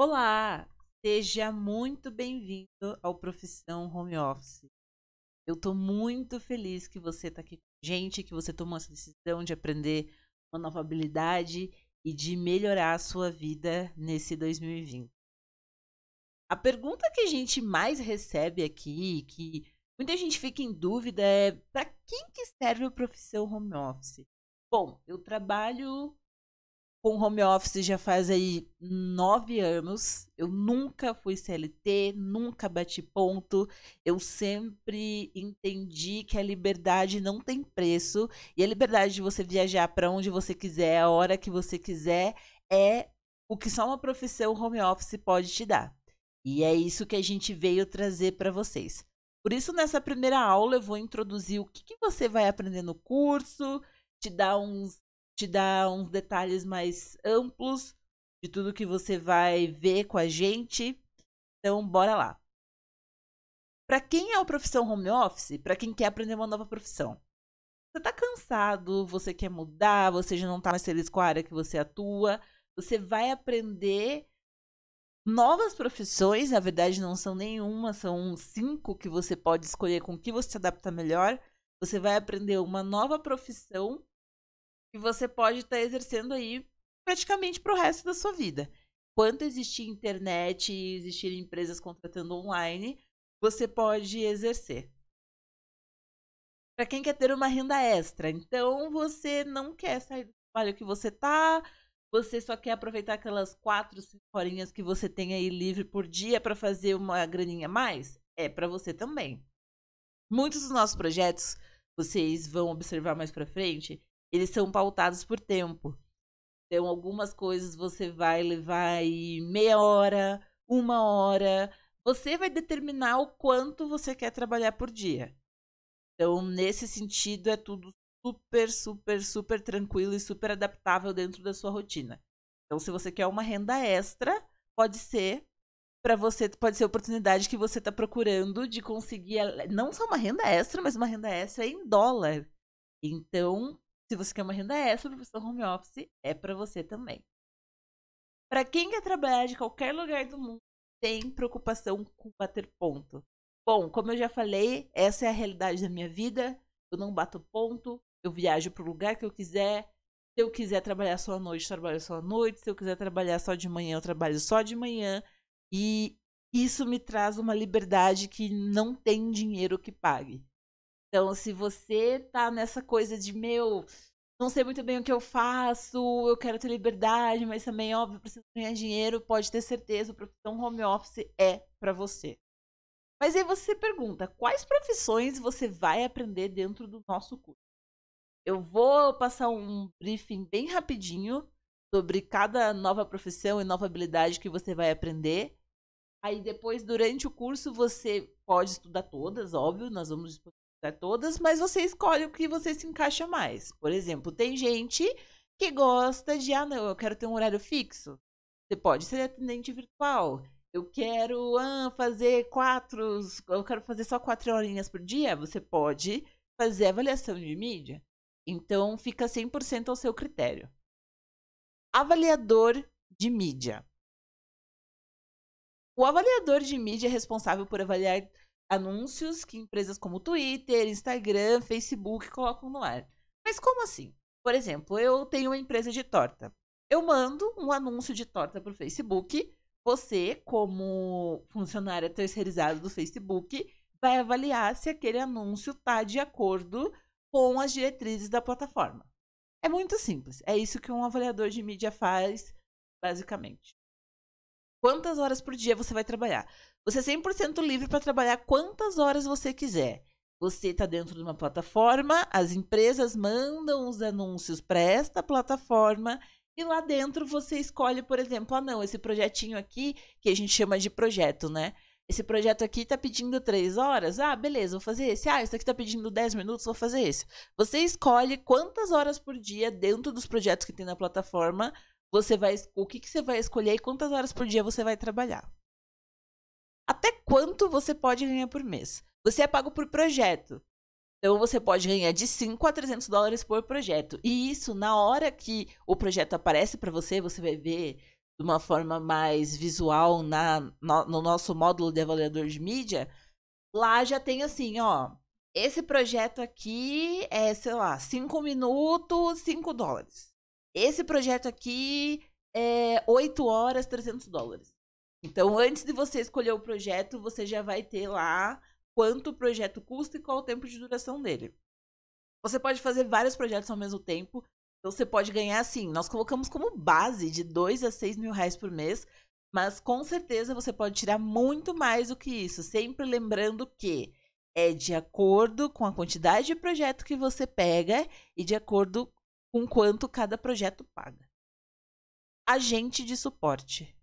Olá, seja muito bem-vindo ao Profissão Home Office. Eu estou muito feliz que você está aqui com a gente, que você tomou essa decisão de aprender uma nova habilidade e de melhorar a sua vida nesse 2020. A pergunta que a gente mais recebe aqui, que muita gente fica em dúvida, é para quem que serve o profissão home office? Bom, eu trabalho com home office já faz aí nove anos. Eu nunca fui CLT, nunca bati ponto. Eu sempre entendi que a liberdade não tem preço e a liberdade de você viajar para onde você quiser, a hora que você quiser, é o que só uma profissão home office pode te dar. E é isso que a gente veio trazer para vocês. Por isso, nessa primeira aula, eu vou introduzir o que, que você vai aprender no curso, te dar uns te dar uns detalhes mais amplos de tudo que você vai ver com a gente. Então, bora lá. Para quem é o profissão home office, para quem quer aprender uma nova profissão, você está cansado, você quer mudar, você já não está mais feliz com a área que você atua, você vai aprender novas profissões, na verdade não são nenhuma, são cinco que você pode escolher com que você se adapta melhor. Você vai aprender uma nova profissão que você pode estar tá exercendo aí praticamente para o resto da sua vida. Quanto existir internet e existir empresas contratando online, você pode exercer. Para quem quer ter uma renda extra, então você não quer sair do trabalho que você tá, você só quer aproveitar aquelas quatro, cinco horinhas que você tem aí livre por dia para fazer uma graninha a mais, é para você também. Muitos dos nossos projetos, vocês vão observar mais para frente, eles são pautados por tempo. Então, algumas coisas você vai levar aí meia hora, uma hora. Você vai determinar o quanto você quer trabalhar por dia. Então, nesse sentido, é tudo super, super, super tranquilo e super adaptável dentro da sua rotina. Então, se você quer uma renda extra, pode ser para você, pode ser a oportunidade que você está procurando de conseguir eh, não só uma renda extra, mas uma renda extra em dólar. Então, se você quer uma renda extra, o professor home office é para você também. Para quem quer trabalhar de qualquer lugar do mundo, tem preocupação com bater ponto. Bom, como eu já falei, essa é a realidade da minha vida. Eu não bato ponto, eu viajo para o lugar que eu quiser. Se eu quiser trabalhar só à noite, trabalho só à noite. Se eu quiser trabalhar só de manhã, eu trabalho só de manhã. E isso me traz uma liberdade que não tem dinheiro que pague. Então, se você tá nessa coisa de, meu, não sei muito bem o que eu faço, eu quero ter liberdade, mas também, óbvio, preciso ganhar dinheiro, pode ter certeza, a profissão home office é para você. Mas aí você pergunta, quais profissões você vai aprender dentro do nosso curso? Eu vou passar um briefing bem rapidinho sobre cada nova profissão e nova habilidade que você vai aprender. Aí depois, durante o curso, você pode estudar todas, óbvio, nós vamos para todas, mas você escolhe o que você se encaixa mais. Por exemplo, tem gente que gosta de, ah, não, eu quero ter um horário fixo. Você pode ser atendente virtual. Eu quero ah, fazer quatro, eu quero fazer só quatro horinhas por dia. Você pode fazer avaliação de mídia. Então, fica 100% ao seu critério. Avaliador de mídia. O avaliador de mídia é responsável por avaliar anúncios que empresas como Twitter, Instagram, Facebook colocam no ar. Mas como assim? Por exemplo, eu tenho uma empresa de torta. Eu mando um anúncio de torta para o Facebook. Você, como funcionária terceirizada do Facebook, vai avaliar se aquele anúncio está de acordo com as diretrizes da plataforma. É muito simples. É isso que um avaliador de mídia faz, basicamente quantas horas por dia você vai trabalhar. Você é 100% livre para trabalhar quantas horas você quiser. Você está dentro de uma plataforma, as empresas mandam os anúncios para esta plataforma e lá dentro você escolhe, por exemplo, ah não, esse projetinho aqui, que a gente chama de projeto, né? Esse projeto aqui está pedindo 3 horas, ah, beleza, vou fazer esse. Ah, esse aqui está pedindo 10 minutos, vou fazer esse. Você escolhe quantas horas por dia dentro dos projetos que tem na plataforma você vai, o que, que você vai escolher e quantas horas por dia você vai trabalhar. Até quanto você pode ganhar por mês? Você é pago por projeto. Então você pode ganhar de 5 a 300 dólares por projeto. E isso, na hora que o projeto aparece para você, você vai ver de uma forma mais visual na, no, no nosso módulo de avaliador de mídia. Lá já tem assim, ó. Esse projeto aqui é, sei lá, 5 minutos, 5 dólares esse projeto aqui é 8 horas, 300 dólares. Então, antes de você escolher o projeto, você já vai ter lá quanto o projeto custa e qual o tempo de duração dele. Você pode fazer vários projetos ao mesmo tempo. Então, você pode ganhar, assim, nós colocamos como base de 2 a 6 mil reais por mês. Mas, com certeza, você pode tirar muito mais do que isso. Sempre lembrando que é de acordo com a quantidade de projeto que você pega e de acordo com quanto cada projeto paga. Agente de suporte.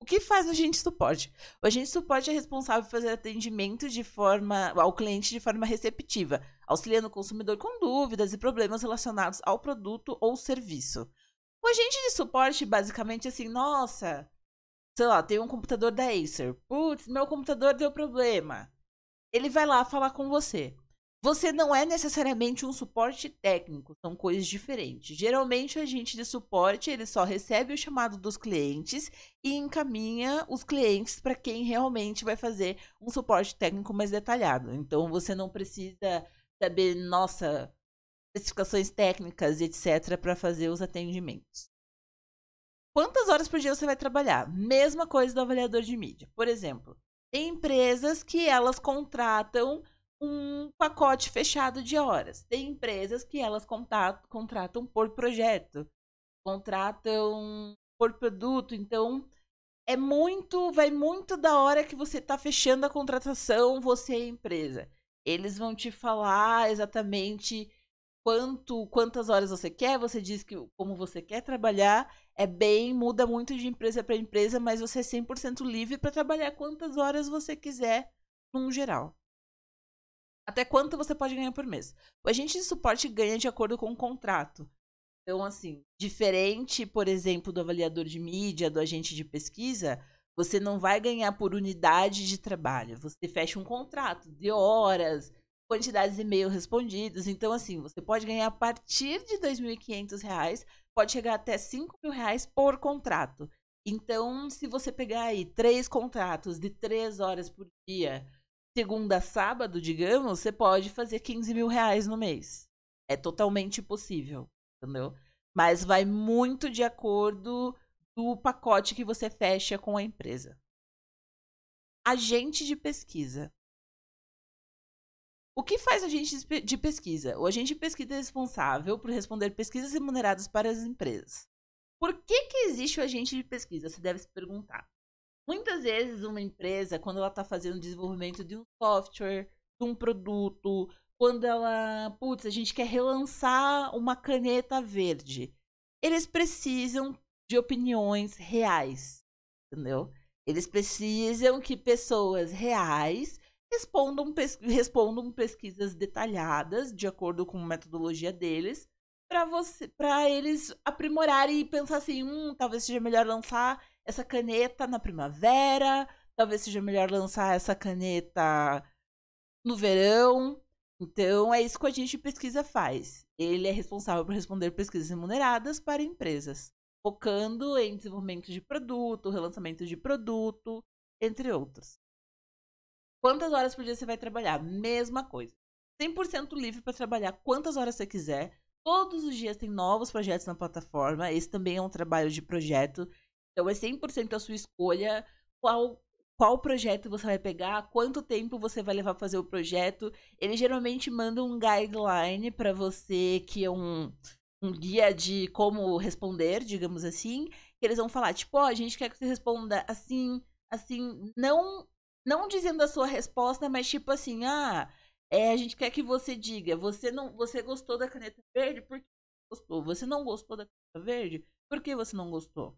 O que faz o agente de suporte? O agente de suporte é responsável por fazer atendimento de forma ao cliente de forma receptiva, auxiliando o consumidor com dúvidas e problemas relacionados ao produto ou serviço. O agente de suporte, basicamente, é assim, nossa, sei lá, tem um computador da Acer. Putz, meu computador deu problema. Ele vai lá falar com você. Você não é necessariamente um suporte técnico, são coisas diferentes. Geralmente, o agente de suporte ele só recebe o chamado dos clientes e encaminha os clientes para quem realmente vai fazer um suporte técnico mais detalhado. Então, você não precisa saber, nossa, especificações técnicas, e etc., para fazer os atendimentos. Quantas horas por dia você vai trabalhar? Mesma coisa do avaliador de mídia. Por exemplo, tem empresas que elas contratam um pacote fechado de horas. Tem empresas que elas contratam por projeto, contratam por produto. Então, é muito, vai muito da hora que você está fechando a contratação, você é empresa. Eles vão te falar exatamente quanto, quantas horas você quer, você diz que como você quer trabalhar, é bem, muda muito de empresa para empresa, mas você é 100% livre para trabalhar quantas horas você quiser num geral até quanto você pode ganhar por mês. O agente de suporte ganha de acordo com o contrato. Então, assim, diferente, por exemplo, do avaliador de mídia, do agente de pesquisa, você não vai ganhar por unidade de trabalho. Você fecha um contrato de horas, quantidades de e-mail respondidos. Então, assim, você pode ganhar a partir de R$ 2.500, pode chegar até R$ 5.000 por contrato. Então, se você pegar aí três contratos de três horas por dia, segunda a sábado, digamos, você pode fazer 15 mil reais no mês. É totalmente possível, entendeu? Mas vai muito de acordo do pacote que você fecha com a empresa. Agente de pesquisa. O que faz agente de pesquisa? O agente de pesquisa é responsável por responder pesquisas remuneradas para as empresas. Por que, que existe o agente de pesquisa? Você deve se perguntar. Muitas vezes uma empresa, quando ela está fazendo desenvolvimento de um software, de um produto, quando ela, putz, a gente quer relançar uma caneta verde, eles precisam de opiniões reais, entendeu? Eles precisam que pessoas reais respondam, respondam pesquisas detalhadas, de acordo com a metodologia deles, para eles aprimorarem e pensar assim, hum, talvez seja melhor lançar essa caneta na primavera, talvez seja melhor lançar essa caneta no verão. Então, é isso que a gente pesquisa faz. Ele é responsável por responder pesquisas remuneradas para empresas, focando em desenvolvimento de produto, relançamento de produto, entre outros. Quantas horas por dia você vai trabalhar? Mesma coisa. 100% livre para trabalhar quantas horas você quiser. Todos os dias tem novos projetos na plataforma. Esse também é um trabalho de projeto então é 100% a sua escolha qual qual projeto você vai pegar, quanto tempo você vai levar a fazer o projeto. Ele geralmente manda um guideline para você que é um um guia de como responder, digamos assim, que eles vão falar, tipo, oh, a gente quer que você responda assim, assim, não não dizendo a sua resposta, mas tipo assim, ah, é, a gente quer que você diga, você não, você gostou da caneta verde? Por que você gostou? Você não gostou da caneta verde? Por que você não gostou?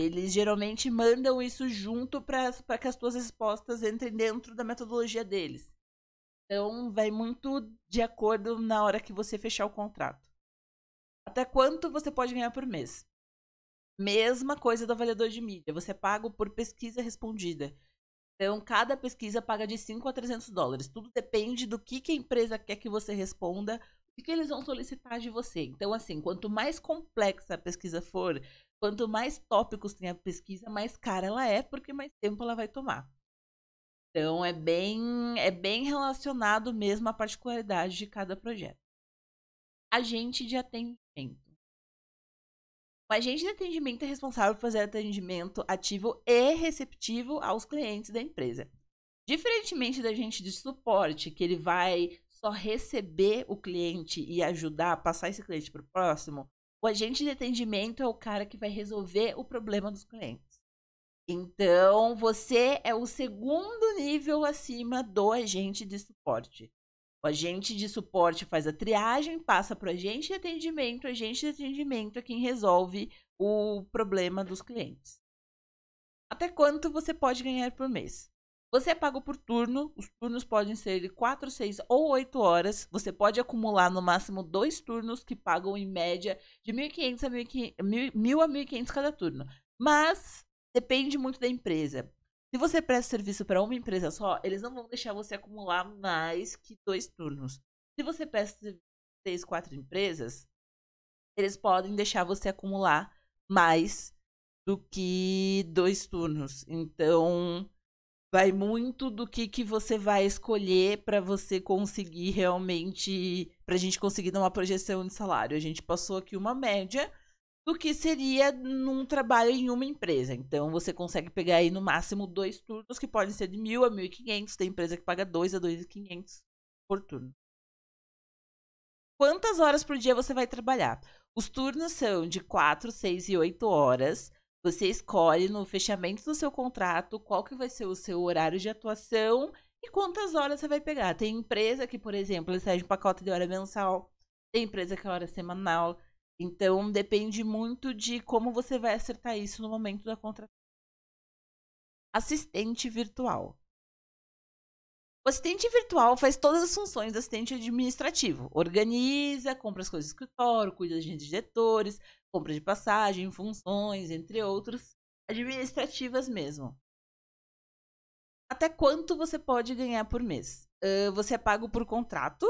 Eles geralmente mandam isso junto para que as suas respostas entrem dentro da metodologia deles. Então, vai muito de acordo na hora que você fechar o contrato. Até quanto você pode ganhar por mês? Mesma coisa do avaliador de mídia. Você é paga por pesquisa respondida. Então, cada pesquisa paga de 5 a 300 dólares. Tudo depende do que, que a empresa quer que você responda o que eles vão solicitar de você. Então, assim, quanto mais complexa a pesquisa for, quanto mais tópicos tem a pesquisa, mais cara ela é, porque mais tempo ela vai tomar. Então, é bem, é bem relacionado mesmo à particularidade de cada projeto. Agente de atendimento. O agente de atendimento é responsável por fazer atendimento ativo e receptivo aos clientes da empresa. Diferentemente da gente de suporte, que ele vai só receber o cliente e ajudar a passar esse cliente para o próximo, o agente de atendimento é o cara que vai resolver o problema dos clientes. Então, você é o segundo nível acima do agente de suporte. O agente de suporte faz a triagem, passa para o agente de atendimento. O agente de atendimento é quem resolve o problema dos clientes. Até quanto você pode ganhar por mês? Você é pago por turno, os turnos podem ser de 4, 6 ou 8 horas. Você pode acumular no máximo dois turnos que pagam em média de 1.500 a 1.000 a 1.500 cada turno. Mas depende muito da empresa. Se você presta serviço para uma empresa só, eles não vão deixar você acumular mais que dois turnos. Se você presta serviço para 3, 4 empresas, eles podem deixar você acumular mais do que dois turnos. Então, vai muito do que, que você vai escolher para você conseguir realmente, para a gente conseguir dar uma projeção de salário. A gente passou aqui uma média do que seria num trabalho em uma empresa. Então você consegue pegar aí no máximo dois turnos que podem ser de mil a mil e quinhentos. Tem empresa que paga dois a dois e quinhentos por turno. Quantas horas por dia você vai trabalhar? Os turnos são de 4, 6 e 8 horas. Você escolhe no fechamento do seu contrato qual que vai ser o seu horário de atuação e quantas horas você vai pegar. Tem empresa que, por exemplo, recebe um pacote de hora mensal, tem empresa que é hora semanal. Então, depende muito de como você vai acertar isso no momento da contratação. Assistente virtual. O assistente virtual faz todas as funções do assistente administrativo. Organiza, compra as coisas do escritório, cuida de diretores, compra de passagem, funções, entre outros, administrativas mesmo. Até quanto você pode ganhar por mês? Uh, você é pago por contrato,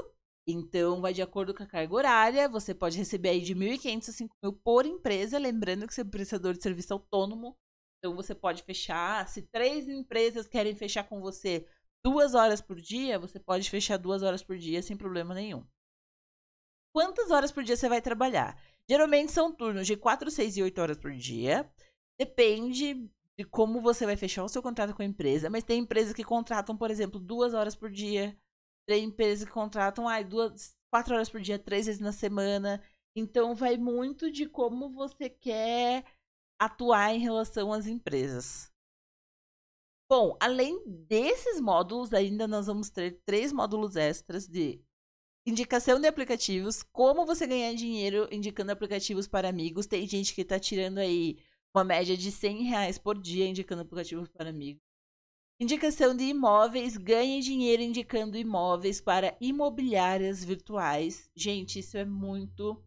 então vai de acordo com a carga horária, você pode receber aí de 1.500 a 5.000 por empresa, lembrando que você é um prestador de serviço autônomo, então você pode fechar, se três empresas querem fechar com você duas horas por dia, você pode fechar duas horas por dia sem problema nenhum. Quantas horas por dia você vai trabalhar? Geralmente são turnos de 4, 6 e 8 horas por dia. Depende de como você vai fechar o seu contrato com a empresa, mas tem empresas que contratam, por exemplo, duas horas por dia. Tem empresas que contratam ai, duas, quatro horas por dia, três vezes na semana. Então vai muito de como você quer atuar em relação às empresas. Bom, além desses módulos, ainda nós vamos ter três módulos extras de indicação de aplicativos, como você ganhar dinheiro indicando aplicativos para amigos. Tem gente que está tirando aí uma média de 100 reais por dia indicando aplicativos para amigos. Indicação de imóveis, ganhe dinheiro indicando imóveis para imobiliárias virtuais. Gente, isso é muito,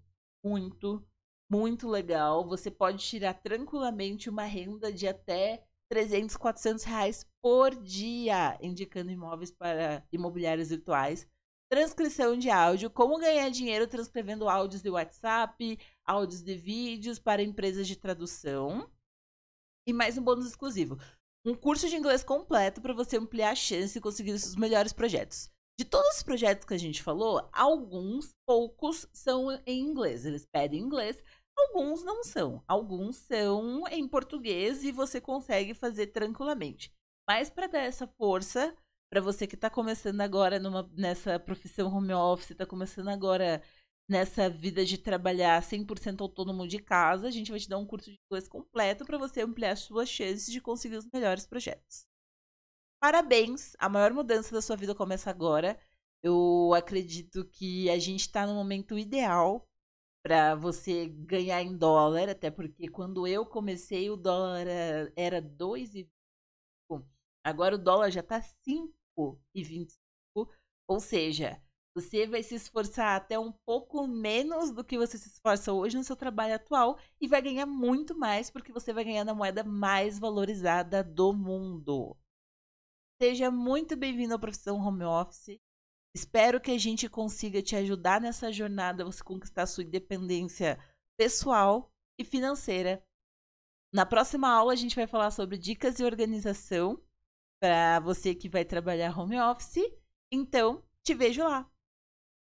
muito, muito legal. Você pode tirar tranquilamente uma renda de até 300, 400 reais por dia indicando imóveis para imobiliárias virtuais transcrição de áudio, como ganhar dinheiro transcrevendo áudios de WhatsApp, áudios de vídeos para empresas de tradução. E mais um bônus exclusivo: um curso de inglês completo para você ampliar a chance e conseguir os melhores projetos. De todos os projetos que a gente falou, alguns, poucos, são em inglês. Eles pedem inglês, alguns não são. Alguns são em português e você consegue fazer tranquilamente. Mas para dar essa força, para você que está começando agora numa, nessa profissão home office, está começando agora nessa vida de trabalhar 100% autônomo de casa, a gente vai te dar um curso de inglês completo para você ampliar suas chances de conseguir os melhores projetos. Parabéns! A maior mudança da sua vida começa agora. Eu acredito que a gente está no momento ideal para você ganhar em dólar, até porque quando eu comecei o dólar era 2,5. Agora o dólar já está 5 e 25, ou seja, você vai se esforçar até um pouco menos do que você se esforça hoje no seu trabalho atual e vai ganhar muito mais porque você vai ganhar na moeda mais valorizada do mundo. Seja muito bem-vindo à profissão home office. Espero que a gente consiga te ajudar nessa jornada, você conquistar sua independência pessoal e financeira. Na próxima aula a gente vai falar sobre dicas de organização para você que vai trabalhar home office. Então, te vejo lá.